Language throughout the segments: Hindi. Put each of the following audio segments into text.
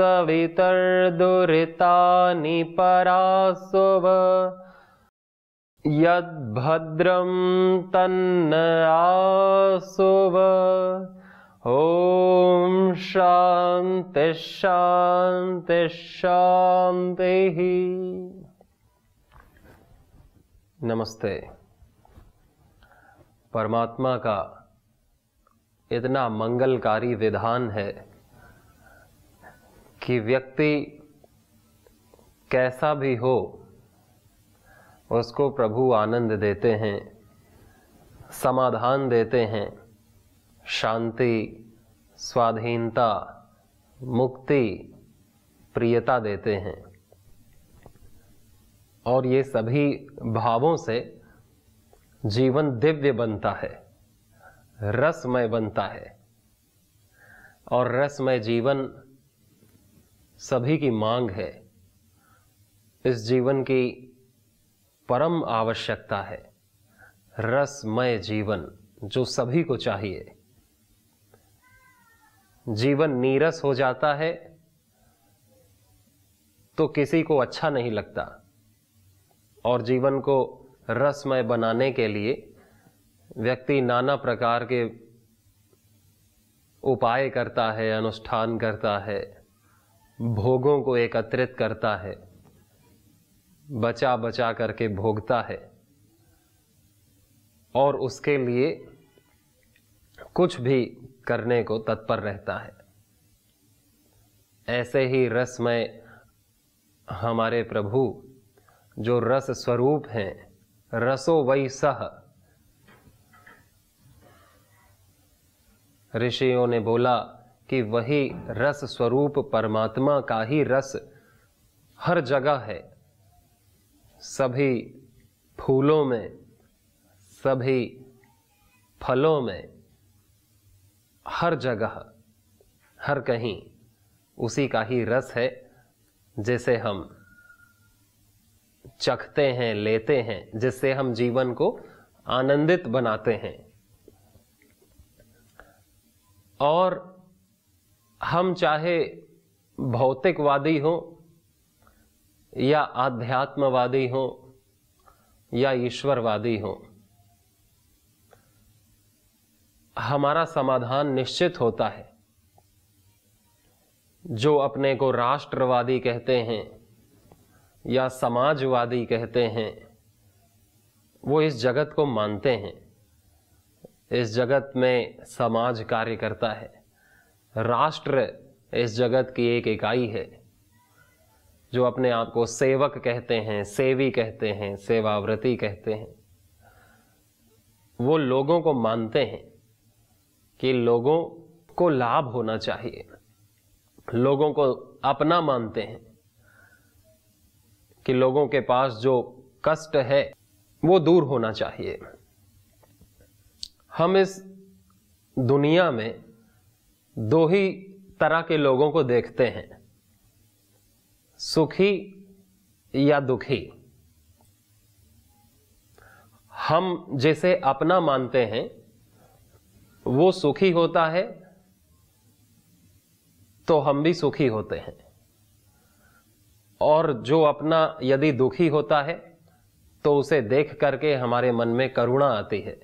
सवितर्दुरितानि परासुव यद्भद्रं तन्न आसुव ॐ शान्ति शान्ति शान्तिः नमस्ते परमात्मा का इतना मंगलकारी विधान है कि व्यक्ति कैसा भी हो उसको प्रभु आनंद देते हैं समाधान देते हैं शांति स्वाधीनता मुक्ति प्रियता देते हैं और ये सभी भावों से जीवन दिव्य बनता है रसमय बनता है और रसमय जीवन सभी की मांग है इस जीवन की परम आवश्यकता है रसमय जीवन जो सभी को चाहिए जीवन नीरस हो जाता है तो किसी को अच्छा नहीं लगता और जीवन को रसमय बनाने के लिए व्यक्ति नाना प्रकार के उपाय करता है अनुष्ठान करता है भोगों को एकत्रित करता है बचा बचा करके भोगता है और उसके लिए कुछ भी करने को तत्पर रहता है ऐसे ही रस में हमारे प्रभु जो रस स्वरूप हैं रसो वही सह ऋषियों ने बोला कि वही रस स्वरूप परमात्मा का ही रस हर जगह है सभी फूलों में सभी फलों में हर जगह हर कहीं उसी का ही रस है जिसे हम चखते हैं लेते हैं जिससे हम जीवन को आनंदित बनाते हैं और हम चाहे भौतिकवादी हों या आध्यात्मवादी हों या ईश्वरवादी हों हमारा समाधान निश्चित होता है जो अपने को राष्ट्रवादी कहते हैं या समाजवादी कहते हैं वो इस जगत को मानते हैं इस जगत में समाज कार्य करता है राष्ट्र इस जगत की एक इकाई है जो अपने आप को सेवक कहते हैं सेवी कहते हैं सेवाव्रती कहते हैं वो लोगों को मानते हैं कि लोगों को लाभ होना चाहिए लोगों को अपना मानते हैं कि लोगों के पास जो कष्ट है वो दूर होना चाहिए हम इस दुनिया में दो ही तरह के लोगों को देखते हैं सुखी या दुखी हम जैसे अपना मानते हैं वो सुखी होता है तो हम भी सुखी होते हैं और जो अपना यदि दुखी होता है तो उसे देख करके हमारे मन में करुणा आती है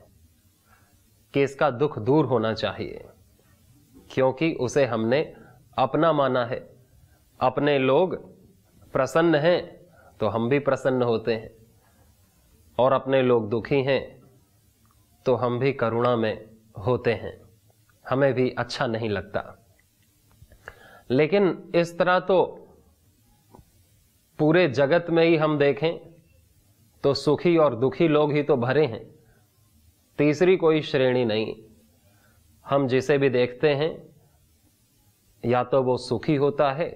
कि इसका दुख दूर होना चाहिए क्योंकि उसे हमने अपना माना है अपने लोग प्रसन्न हैं तो हम भी प्रसन्न होते हैं और अपने लोग दुखी हैं तो हम भी करुणा में होते हैं हमें भी अच्छा नहीं लगता लेकिन इस तरह तो पूरे जगत में ही हम देखें तो सुखी और दुखी लोग ही तो भरे हैं तीसरी कोई श्रेणी नहीं हम जिसे भी देखते हैं या तो वो सुखी होता है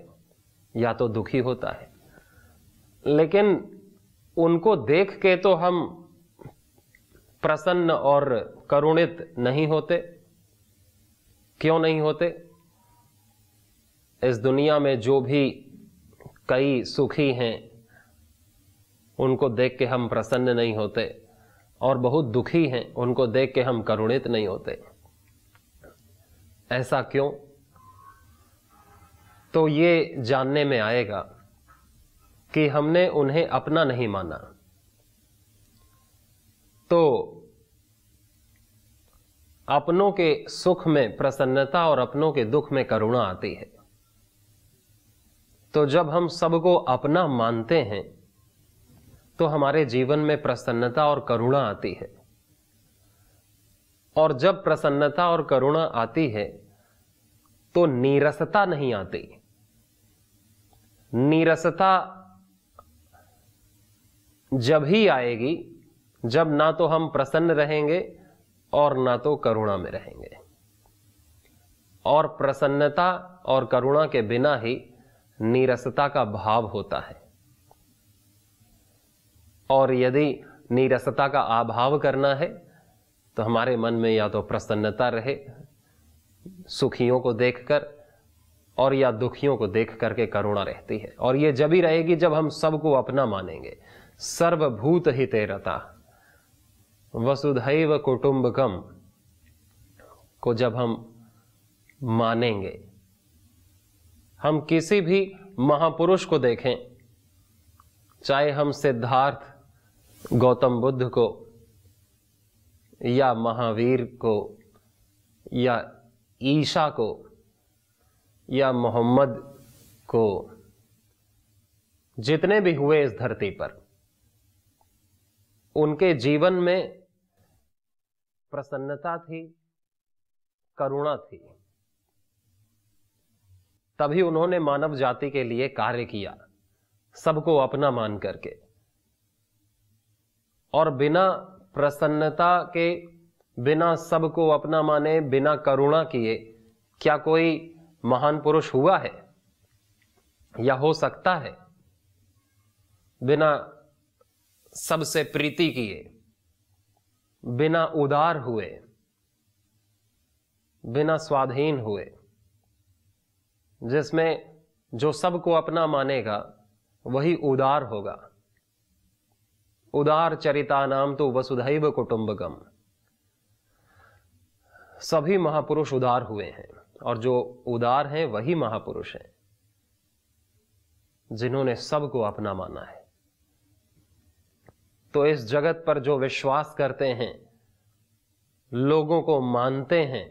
या तो दुखी होता है लेकिन उनको देख के तो हम प्रसन्न और करुणित नहीं होते क्यों नहीं होते इस दुनिया में जो भी कई सुखी हैं उनको देख के हम प्रसन्न नहीं होते और बहुत दुखी हैं उनको देख के हम करुणित नहीं होते ऐसा क्यों तो ये जानने में आएगा कि हमने उन्हें अपना नहीं माना तो अपनों के सुख में प्रसन्नता और अपनों के दुख में करुणा आती है तो जब हम सबको अपना मानते हैं तो हमारे जीवन में प्रसन्नता और करुणा आती है और जब प्रसन्नता और करुणा आती है तो नीरसता नहीं आती नीरसता जब ही आएगी जब ना तो हम प्रसन्न रहेंगे और ना तो करुणा में रहेंगे और प्रसन्नता और करुणा के बिना ही नीरसता का भाव होता है और यदि नीरसता का अभाव करना है तो हमारे मन में या तो प्रसन्नता रहे सुखियों को देखकर और या दुखियों को देख करके करुणा रहती है और ये जब ही रहेगी जब हम सबको अपना मानेंगे सर्वभूत ही तेरता वसुधैव कुटुंबकम को जब हम मानेंगे हम किसी भी महापुरुष को देखें चाहे हम सिद्धार्थ गौतम बुद्ध को या महावीर को या ईशा को या मोहम्मद को जितने भी हुए इस धरती पर उनके जीवन में प्रसन्नता थी करुणा थी तभी उन्होंने मानव जाति के लिए कार्य किया सबको अपना मान करके और बिना प्रसन्नता के बिना सब को अपना माने बिना करुणा किए क्या कोई महान पुरुष हुआ है या हो सकता है बिना सबसे प्रीति किए बिना उदार हुए बिना स्वाधीन हुए जिसमें जो सबको अपना मानेगा वही उदार होगा उदार चरिता नाम तो वसुधैव कुटुंबकम सभी महापुरुष उदार हुए हैं और जो उदार हैं वही महापुरुष हैं जिन्होंने सबको अपना माना है तो इस जगत पर जो विश्वास करते हैं लोगों को मानते हैं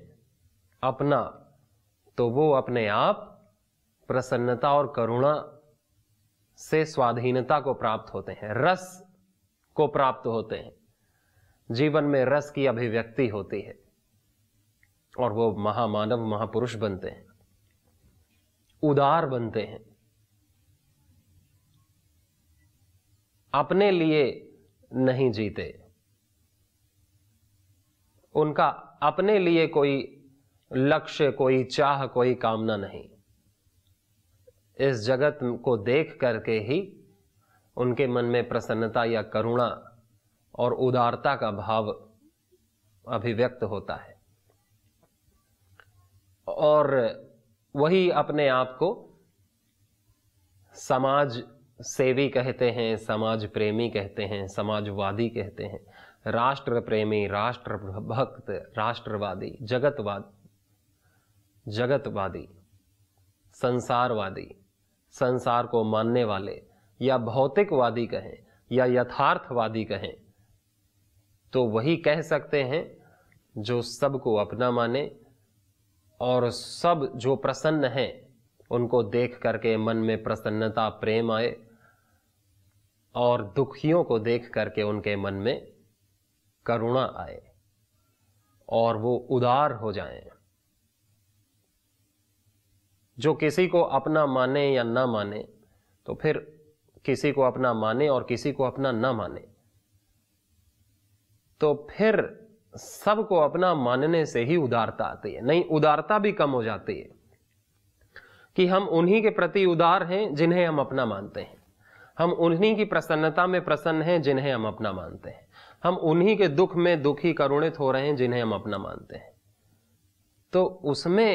अपना तो वो अपने आप प्रसन्नता और करुणा से स्वाधीनता को प्राप्त होते हैं रस को प्राप्त होते हैं जीवन में रस की अभिव्यक्ति होती है और वो महामानव महापुरुष बनते हैं उदार बनते हैं अपने लिए नहीं जीते उनका अपने लिए कोई लक्ष्य कोई चाह कोई कामना नहीं इस जगत को देख करके ही उनके मन में प्रसन्नता या करुणा और उदारता का भाव अभिव्यक्त होता है और वही अपने आप को समाज सेवी कहते हैं समाज प्रेमी कहते हैं समाजवादी कहते हैं राष्ट्र प्रेमी राष्ट्र भक्त राष्ट्रवादी जगतवाद जगतवादी संसारवादी संसार को मानने वाले या भौतिकवादी कहें या यथार्थवादी कहें तो वही कह सकते हैं जो सबको अपना माने और सब जो प्रसन्न हैं उनको देख करके मन में प्रसन्नता प्रेम आए और दुखियों को देख करके उनके मन में करुणा आए और वो उदार हो जाएं जो किसी को अपना माने या ना माने तो फिर किसी को अपना माने और किसी को अपना ना माने तो फिर सबको अपना मानने से ही उदारता आती है नहीं उदारता भी कम हो जाती है कि हम उन्हीं के प्रति उदार हैं जिन्हें हम अपना मानते हैं हम उन्हीं की प्रसन्नता में प्रसन्न हैं जिन्हें हम अपना मानते हैं हम उन्हीं के दुख में दुखी करुणित हो रहे हैं जिन्हें हम अपना मानते हैं तो उसमें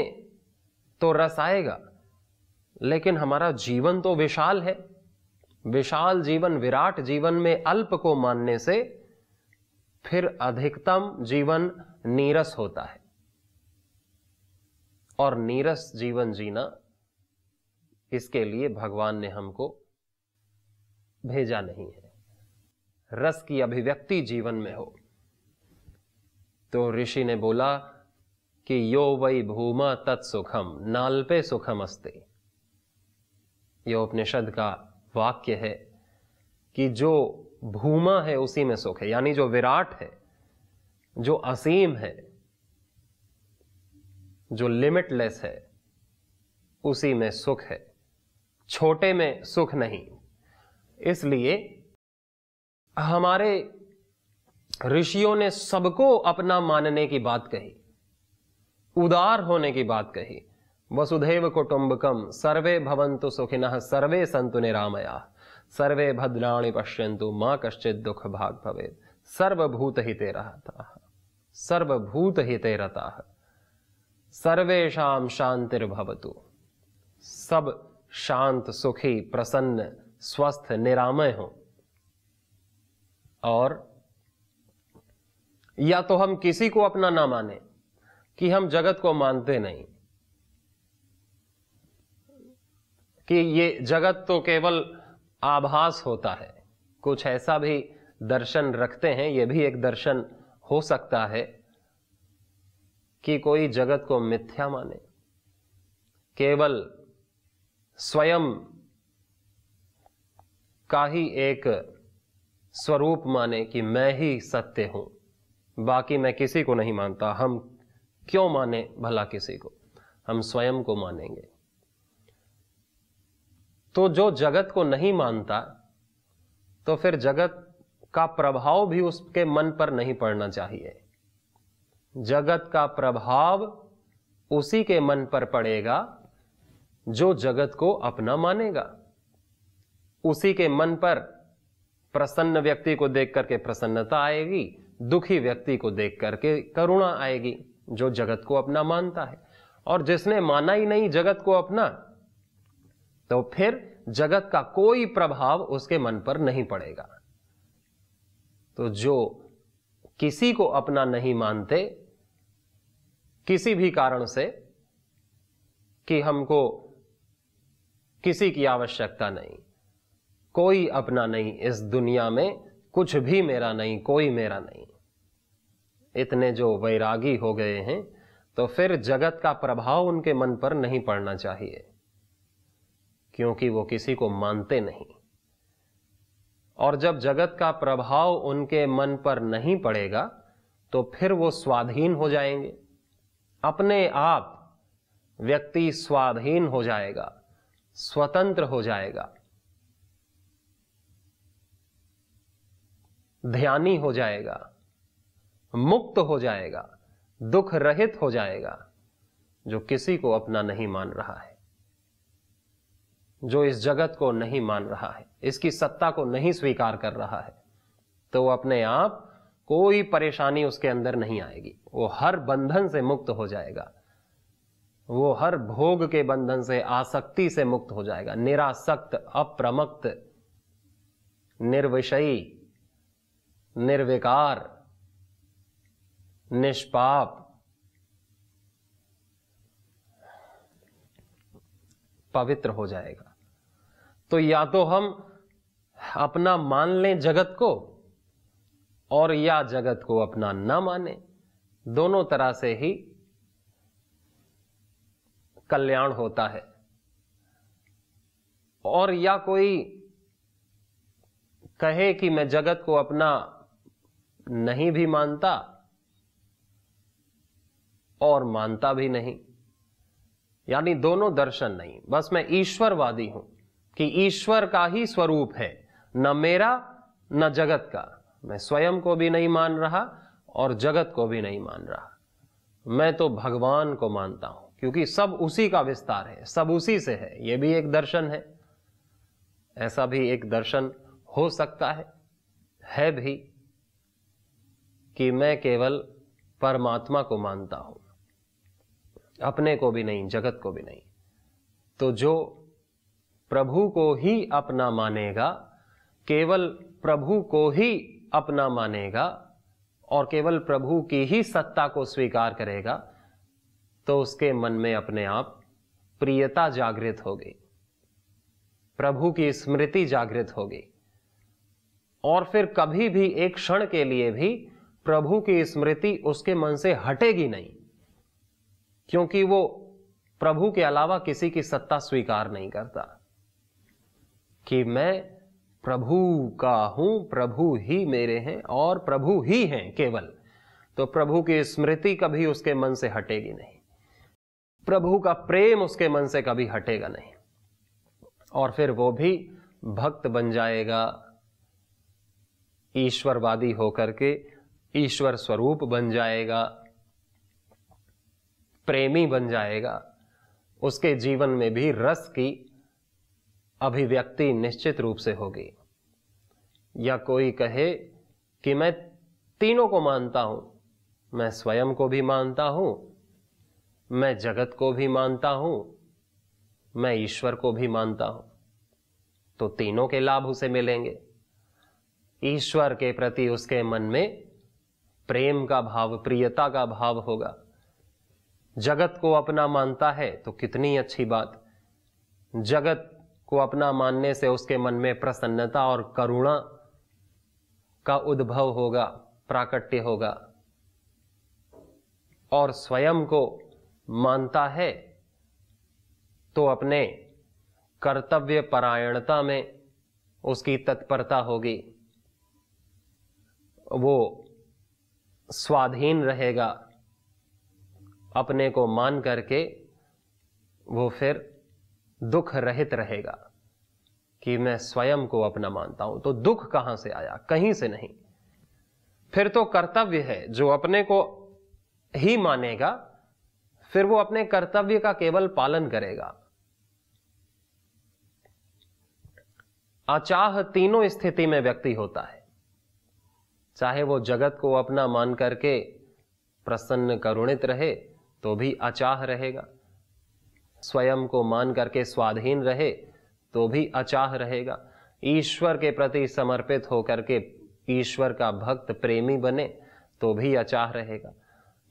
तो रस आएगा लेकिन हमारा जीवन तो विशाल है विशाल जीवन विराट जीवन में अल्प को मानने से फिर अधिकतम जीवन नीरस होता है और नीरस जीवन जीना इसके लिए भगवान ने हमको भेजा नहीं है रस की अभिव्यक्ति जीवन में हो तो ऋषि ने बोला कि यो वै भूमा तत्सुखम नाल्पे सुखम अस्ते यह उपनिषद का वाक्य है कि जो भूमा है उसी में सुख है यानी जो विराट है जो असीम है जो लिमिटलेस है उसी में सुख है छोटे में सुख नहीं इसलिए हमारे ऋषियों ने सबको अपना मानने की बात कही उदार होने की बात कही वसुधैव कुटुंबकम सर्वे भवन्तु सुखिनः सर्वे सन्तु निरामया सर्वे भद्राणि पश्यन्तु माँ कश्चित् दुख भाग भवेत् सर्वभूत हिते रहता सर्वभूत हिते रहता सर्वेशा शांतिर्भवतु सब शांत सुखी प्रसन्न स्वस्थ निरामय हो और या तो हम किसी को अपना ना माने कि हम जगत को मानते नहीं कि ये जगत तो केवल आभास होता है कुछ ऐसा भी दर्शन रखते हैं ये भी एक दर्शन हो सकता है कि कोई जगत को मिथ्या माने केवल स्वयं का ही एक स्वरूप माने कि मैं ही सत्य हूं बाकी मैं किसी को नहीं मानता हम क्यों माने भला किसी को हम स्वयं को मानेंगे तो जो जगत को नहीं मानता तो फिर जगत का प्रभाव भी उसके मन पर नहीं पड़ना चाहिए जगत का प्रभाव उसी के मन पर पड़ेगा जो जगत को अपना मानेगा उसी के मन पर प्रसन्न व्यक्ति को देख करके प्रसन्नता आएगी दुखी व्यक्ति को देख करके करुणा आएगी जो जगत को अपना मानता है और जिसने माना ही नहीं जगत को अपना तो फिर जगत का कोई प्रभाव उसके मन पर नहीं पड़ेगा तो जो किसी को अपना नहीं मानते किसी भी कारण से कि हमको किसी की आवश्यकता नहीं कोई अपना नहीं इस दुनिया में कुछ भी मेरा नहीं कोई मेरा नहीं इतने जो वैरागी हो गए हैं तो फिर जगत का प्रभाव उनके मन पर नहीं पड़ना चाहिए क्योंकि वो किसी को मानते नहीं और जब जगत का प्रभाव उनके मन पर नहीं पड़ेगा तो फिर वो स्वाधीन हो जाएंगे अपने आप व्यक्ति स्वाधीन हो जाएगा स्वतंत्र हो जाएगा ध्यानी हो जाएगा मुक्त हो जाएगा दुख रहित हो जाएगा जो किसी को अपना नहीं मान रहा है जो इस जगत को नहीं मान रहा है इसकी सत्ता को नहीं स्वीकार कर रहा है तो वो अपने आप कोई परेशानी उसके अंदर नहीं आएगी वो हर बंधन से मुक्त हो जाएगा वो हर भोग के बंधन से आसक्ति से मुक्त हो जाएगा निरासक्त अप्रमक्त निर्विषयी निर्विकार निष्पाप पवित्र हो जाएगा तो या तो हम अपना मान लें जगत को और या जगत को अपना न माने दोनों तरह से ही कल्याण होता है और या कोई कहे कि मैं जगत को अपना नहीं भी मानता और मानता भी नहीं यानी दोनों दर्शन नहीं बस मैं ईश्वरवादी हूं कि ईश्वर का ही स्वरूप है न मेरा न जगत का मैं स्वयं को भी नहीं मान रहा और जगत को भी नहीं मान रहा मैं तो भगवान को मानता हूं क्योंकि सब उसी का विस्तार है सब उसी से है यह भी एक दर्शन है ऐसा भी एक दर्शन हो सकता है है भी कि मैं केवल परमात्मा को मानता हूं अपने को भी नहीं जगत को भी नहीं तो जो प्रभु को ही अपना मानेगा केवल प्रभु को ही अपना मानेगा और केवल प्रभु की ही सत्ता को स्वीकार करेगा तो उसके मन में अपने आप प्रियता जागृत होगी प्रभु की स्मृति जागृत होगी और फिर कभी भी एक क्षण के लिए भी प्रभु की स्मृति उसके मन से हटेगी नहीं क्योंकि वो प्रभु के अलावा किसी की सत्ता स्वीकार नहीं करता कि मैं प्रभु का हूँ प्रभु ही मेरे हैं और प्रभु ही हैं केवल तो प्रभु की स्मृति कभी उसके मन से हटेगी नहीं प्रभु का प्रेम उसके मन से कभी हटेगा नहीं और फिर वो भी भक्त बन जाएगा ईश्वरवादी होकर के ईश्वर स्वरूप बन जाएगा प्रेमी बन जाएगा उसके जीवन में भी रस की अभिव्यक्ति निश्चित रूप से होगी या कोई कहे कि मैं तीनों को मानता हूं मैं स्वयं को भी मानता हूं मैं जगत को भी मानता हूं मैं ईश्वर को भी मानता हूं तो तीनों के लाभ उसे मिलेंगे ईश्वर के प्रति उसके मन में प्रेम का भाव प्रियता का भाव होगा जगत को अपना मानता है तो कितनी अच्छी बात जगत को अपना मानने से उसके मन में प्रसन्नता और करुणा का उद्भव होगा प्राकट्य होगा और स्वयं को मानता है तो अपने कर्तव्य परायणता में उसकी तत्परता होगी वो स्वाधीन रहेगा अपने को मान करके वो फिर दुख रहित रहेगा कि मैं स्वयं को अपना मानता हूं तो दुख कहां से आया कहीं से नहीं फिर तो कर्तव्य है जो अपने को ही मानेगा फिर वो अपने कर्तव्य का केवल पालन करेगा अचाह तीनों स्थिति में व्यक्ति होता है चाहे वो जगत को अपना मान करके प्रसन्न करुणित रहे तो भी अचाह रहेगा स्वयं को मान करके स्वाधीन रहे तो भी अचाह रहेगा ईश्वर के प्रति समर्पित होकर के ईश्वर का भक्त प्रेमी बने तो भी अचाह रहेगा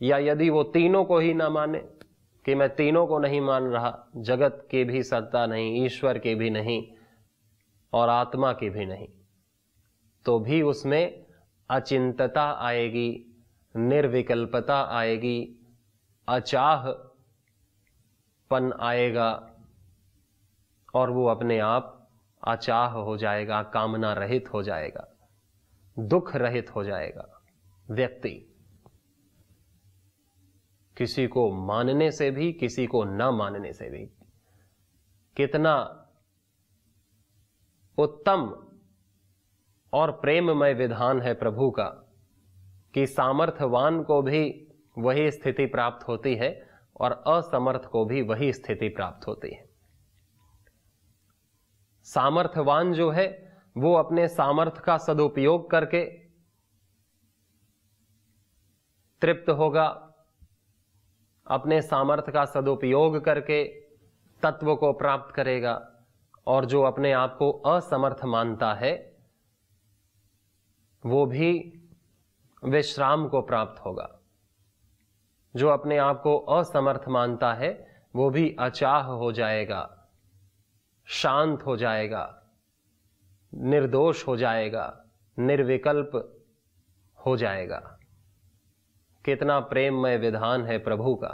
या यदि वो तीनों को ही ना माने कि मैं तीनों को नहीं मान रहा जगत की भी सत्ता नहीं ईश्वर की भी नहीं और आत्मा की भी नहीं तो भी उसमें अचिंतता आएगी निर्विकल्पता आएगी अचाह पन आएगा और वो अपने आप आचाह हो जाएगा कामना रहित हो जाएगा दुख रहित हो जाएगा व्यक्ति किसी को मानने से भी किसी को ना मानने से भी कितना उत्तम और प्रेममय विधान है प्रभु का कि सामर्थ्यवान को भी वही स्थिति प्राप्त होती है और असमर्थ को भी वही स्थिति प्राप्त होती है सामर्थ्यवान जो है वो अपने सामर्थ्य का सदुपयोग करके तृप्त होगा अपने सामर्थ्य का सदुपयोग करके तत्व को प्राप्त करेगा और जो अपने आप को असमर्थ मानता है वो भी विश्राम को प्राप्त होगा जो अपने आप को असमर्थ मानता है वो भी अचाह हो जाएगा शांत हो जाएगा निर्दोष हो जाएगा निर्विकल्प हो जाएगा कितना प्रेममय विधान है प्रभु का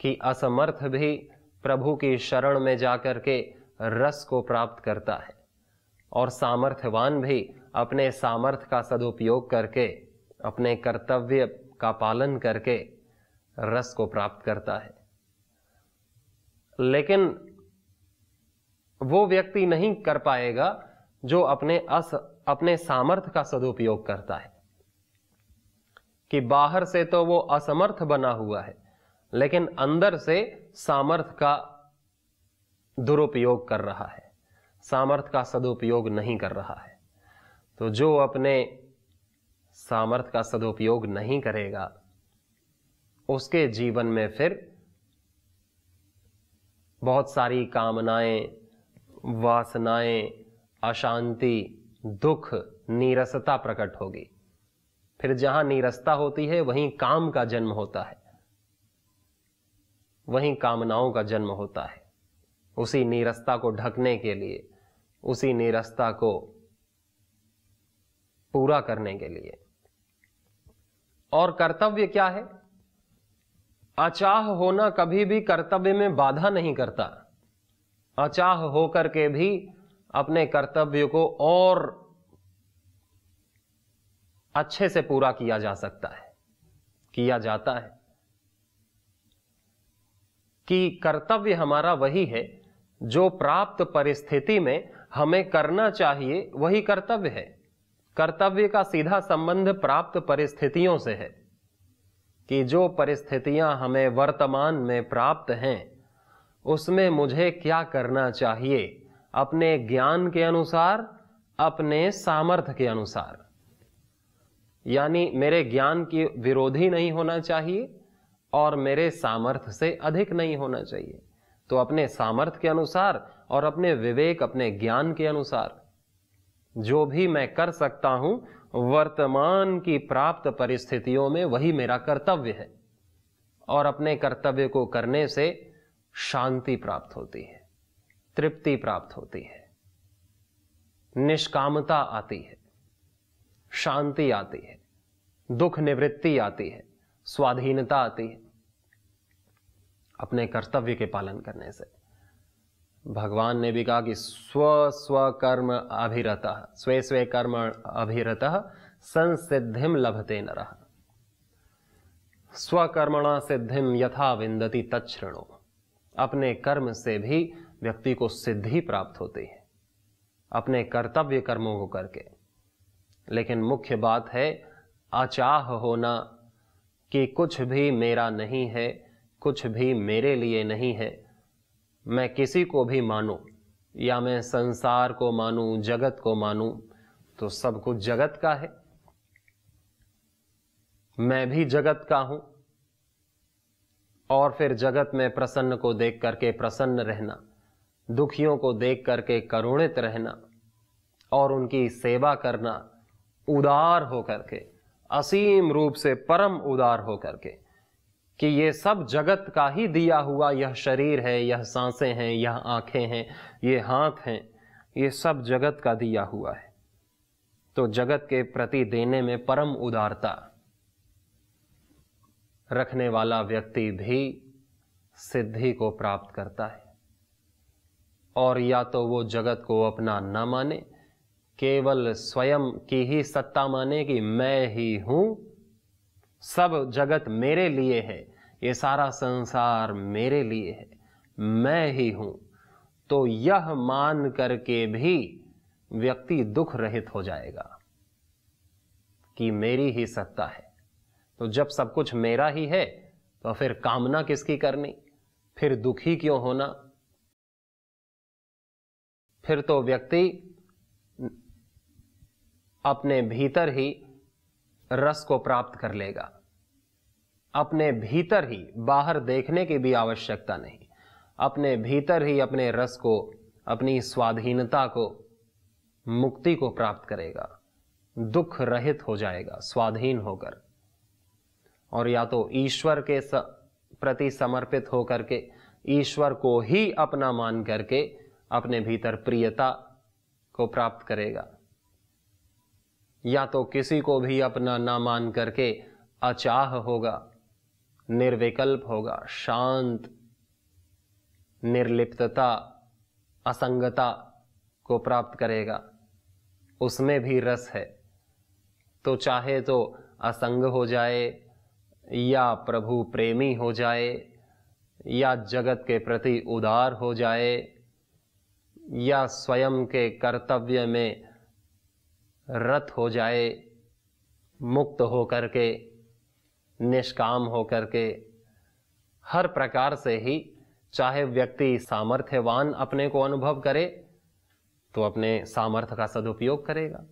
कि असमर्थ भी प्रभु की शरण में जाकर के रस को प्राप्त करता है और सामर्थ्यवान भी अपने सामर्थ्य का सदुपयोग करके अपने कर्तव्य का पालन करके रस को प्राप्त करता है लेकिन वो व्यक्ति नहीं कर पाएगा जो अपने अस अपने सामर्थ्य का सदुपयोग करता है कि बाहर से तो वो असमर्थ बना हुआ है लेकिन अंदर से सामर्थ्य का दुरुपयोग कर रहा है सामर्थ्य का सदुपयोग नहीं कर रहा है तो जो अपने सामर्थ्य का सदुपयोग नहीं करेगा उसके जीवन में फिर बहुत सारी कामनाएं वासनाएं अशांति दुख नीरसता प्रकट होगी फिर जहां नीरसता होती है वहीं काम का जन्म होता है वहीं कामनाओं का जन्म होता है उसी नीरसता को ढकने के लिए उसी नीरसता को पूरा करने के लिए और कर्तव्य क्या है अचाह होना कभी भी कर्तव्य में बाधा नहीं करता अचाह होकर के भी अपने कर्तव्य को और अच्छे से पूरा किया जा सकता है किया जाता है कि कर्तव्य हमारा वही है जो प्राप्त परिस्थिति में हमें करना चाहिए वही कर्तव्य है कर्तव्य का सीधा संबंध प्राप्त परिस्थितियों से है कि जो परिस्थितियां हमें वर्तमान में प्राप्त हैं उसमें मुझे क्या करना चाहिए अपने ज्ञान के अनुसार अपने सामर्थ्य के अनुसार यानी मेरे ज्ञान की विरोधी नहीं होना चाहिए और मेरे सामर्थ्य से अधिक नहीं होना चाहिए तो अपने सामर्थ्य के अनुसार और अपने विवेक अपने ज्ञान के अनुसार जो भी मैं कर सकता हूं वर्तमान की प्राप्त परिस्थितियों में वही मेरा कर्तव्य है और अपने कर्तव्य को करने से शांति प्राप्त होती है तृप्ति प्राप्त होती है निष्कामता आती है शांति आती है दुख निवृत्ति आती है स्वाधीनता आती है अपने कर्तव्य के पालन करने से भगवान ने भी कहा कि स्व स्व कर्म अभिरत स्वे स्वे कर्म अभिरत संसिद्धिम लभते न रहा स्वकर्मणा सिद्धिम यथा विंदती तत्णो अपने कर्म से भी व्यक्ति को सिद्धि प्राप्त होती है अपने कर्तव्य कर्मों को करके लेकिन मुख्य बात है अचाह होना कि कुछ भी मेरा नहीं है कुछ भी मेरे लिए नहीं है मैं किसी को भी मानूं या मैं संसार को मानूं जगत को मानूं तो सब कुछ जगत का है मैं भी जगत का हूं और फिर जगत में प्रसन्न को देख करके प्रसन्न रहना दुखियों को देख करके करुणित रहना और उनकी सेवा करना उदार होकर के असीम रूप से परम उदार होकर के कि ये सब जगत का ही दिया हुआ यह शरीर है यह सांसें हैं यह आंखें हैं ये हाथ हैं ये सब जगत का दिया हुआ है तो जगत के प्रति देने में परम उदारता रखने वाला व्यक्ति भी सिद्धि को प्राप्त करता है और या तो वो जगत को अपना न माने केवल स्वयं की ही सत्ता माने कि मैं ही हूं सब जगत मेरे लिए है ये सारा संसार मेरे लिए है मैं ही हूं तो यह मान करके भी व्यक्ति दुख रहित हो जाएगा कि मेरी ही सत्ता है तो जब सब कुछ मेरा ही है तो फिर कामना किसकी करनी फिर दुखी क्यों होना फिर तो व्यक्ति अपने भीतर ही रस को प्राप्त कर लेगा अपने भीतर ही बाहर देखने की भी आवश्यकता नहीं अपने भीतर ही अपने रस को अपनी स्वाधीनता को मुक्ति को प्राप्त करेगा दुख रहित हो जाएगा स्वाधीन होकर और या तो ईश्वर के प्रति समर्पित होकर के ईश्वर को ही अपना मान करके अपने भीतर प्रियता को प्राप्त करेगा या तो किसी को भी अपना ना मान करके अचाह होगा निर्विकल्प होगा शांत निर्लिप्तता असंगता को प्राप्त करेगा उसमें भी रस है तो चाहे तो असंग हो जाए या प्रभु प्रेमी हो जाए या जगत के प्रति उदार हो जाए या स्वयं के कर्तव्य में रत हो जाए मुक्त हो कर के निष्काम हो कर के हर प्रकार से ही चाहे व्यक्ति सामर्थ्यवान अपने को अनुभव करे तो अपने सामर्थ्य का सदुपयोग करेगा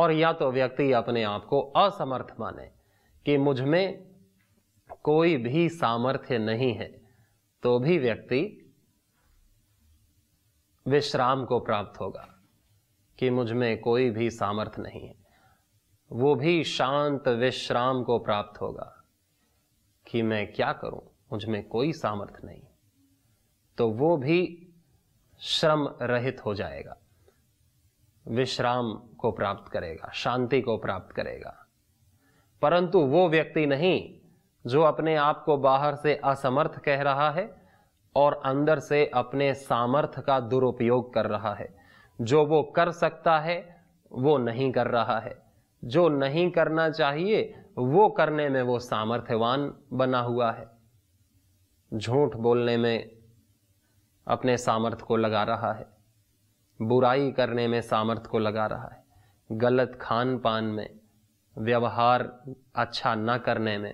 और या तो व्यक्ति अपने आप को असमर्थ माने कि मुझ में कोई भी सामर्थ्य नहीं है तो भी व्यक्ति विश्राम को प्राप्त होगा कि मुझ में कोई भी सामर्थ नहीं है वो भी शांत विश्राम को प्राप्त होगा कि मैं क्या करूं मुझ में कोई सामर्थ्य नहीं तो वो भी श्रम रहित हो जाएगा विश्राम को प्राप्त करेगा शांति को प्राप्त करेगा परंतु वो व्यक्ति नहीं जो अपने आप को बाहर से असमर्थ कह रहा है और अंदर से अपने सामर्थ्य का दुरुपयोग कर रहा है जो वो कर सकता है वो नहीं कर रहा है जो नहीं करना चाहिए वो करने में वो सामर्थ्यवान बना हुआ है झूठ बोलने में अपने सामर्थ्य को लगा रहा है बुराई करने में सामर्थ्य को लगा रहा है गलत खान पान में व्यवहार अच्छा न करने में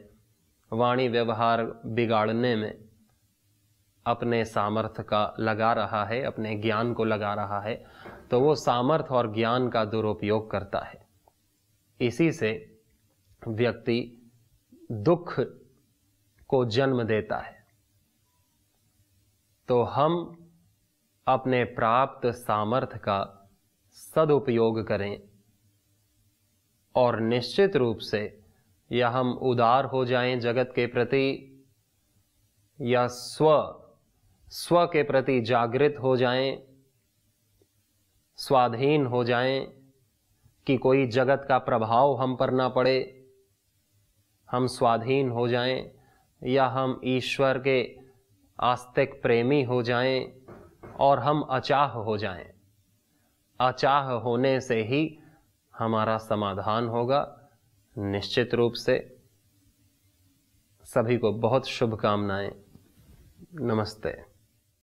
वाणी व्यवहार बिगाड़ने में अपने सामर्थ्य का लगा रहा है अपने ज्ञान को लगा रहा है तो वो सामर्थ्य और ज्ञान का दुरुपयोग करता है इसी से व्यक्ति दुख को जन्म देता है तो हम अपने प्राप्त सामर्थ्य का सदुपयोग करें और निश्चित रूप से या हम उदार हो जाएं जगत के प्रति या स्व स्व के प्रति जागृत हो जाएं, स्वाधीन हो जाएं कि कोई जगत का प्रभाव हम पर ना पड़े हम स्वाधीन हो जाएं या हम ईश्वर के आस्तिक प्रेमी हो जाएं और हम अचाह हो जाएं अचाह होने से ही हमारा समाधान होगा निश्चित रूप से सभी को बहुत शुभकामनाएं नमस्ते